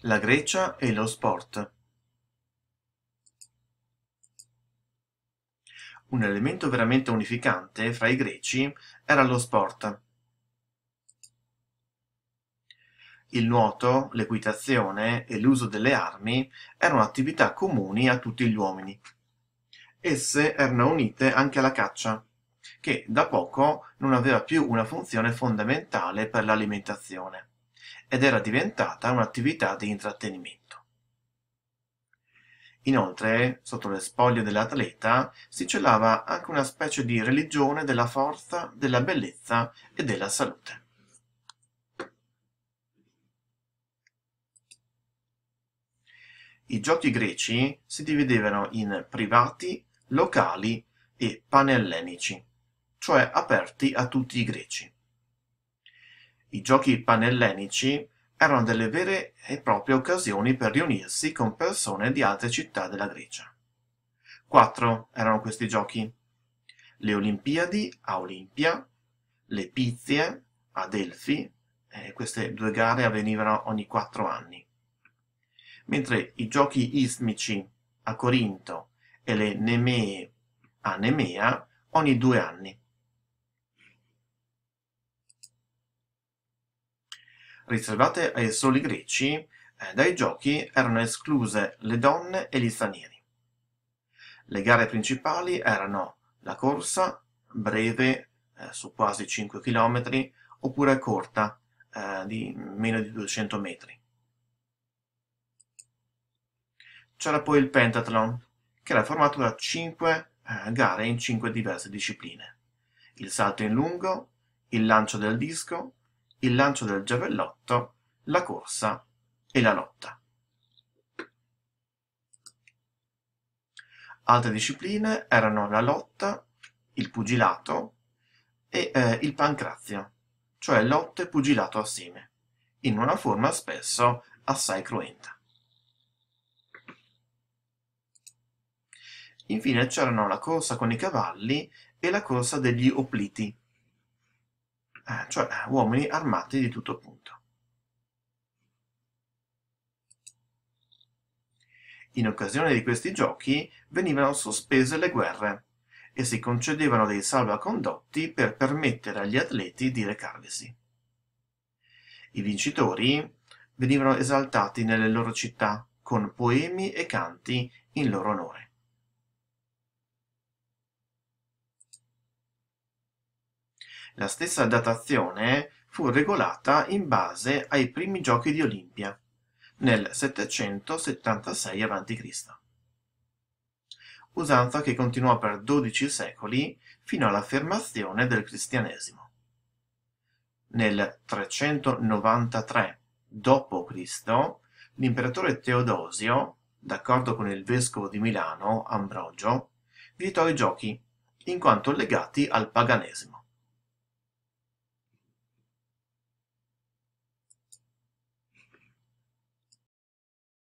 la Grecia e lo sport. Un elemento veramente unificante fra i greci era lo sport. Il nuoto, l'equitazione e l'uso delle armi erano attività comuni a tutti gli uomini. Esse erano unite anche alla caccia, che da poco non aveva più una funzione fondamentale per l'alimentazione ed era diventata un'attività di intrattenimento inoltre sotto le spoglie dell'atleta si celava anche una specie di religione della forza della bellezza e della salute I giochi greci si dividevano in privati, locali e panellenici, cioè aperti a tutti i greci. I giochi panellenici erano delle vere e proprie occasioni per riunirsi con persone di altre città della Grecia. Quattro erano questi giochi. Le Olimpiadi a Olimpia, le Pizie a Delfi, eh, queste due gare avvenivano ogni quattro anni. Mentre i giochi istmici a Corinto e le Nemee a Nemea ogni due anni. riservate ai soli greci, eh, dai giochi erano escluse le donne e gli stranieri. Le gare principali erano la corsa, breve, eh, su quasi 5 km, oppure corta, eh, di meno di 200 metri. C'era poi il pentathlon, che era formato da 5 eh, gare in 5 diverse discipline. Il salto in lungo, il lancio del disco, il lancio del giavellotto, la corsa e la lotta. Altre discipline erano la lotta, il pugilato e eh, il pancrazio, cioè lotta e pugilato assieme, in una forma spesso assai cruenta. Infine c'erano la corsa con i cavalli e la corsa degli opliti, Ah, cioè ah, uomini armati di tutto punto. In occasione di questi giochi venivano sospese le guerre e si concedevano dei salvacondotti per permettere agli atleti di recarvisi. I vincitori venivano esaltati nelle loro città con poemi e canti in loro onore. La stessa datazione fu regolata in base ai primi giochi di Olimpia, nel 776 a.C. Usanza che continuò per 12 secoli fino all'affermazione del cristianesimo. Nel 393 d.C., l'imperatore Teodosio, d'accordo con il vescovo di Milano, Ambrogio, vietò i giochi, in quanto legati al paganesimo.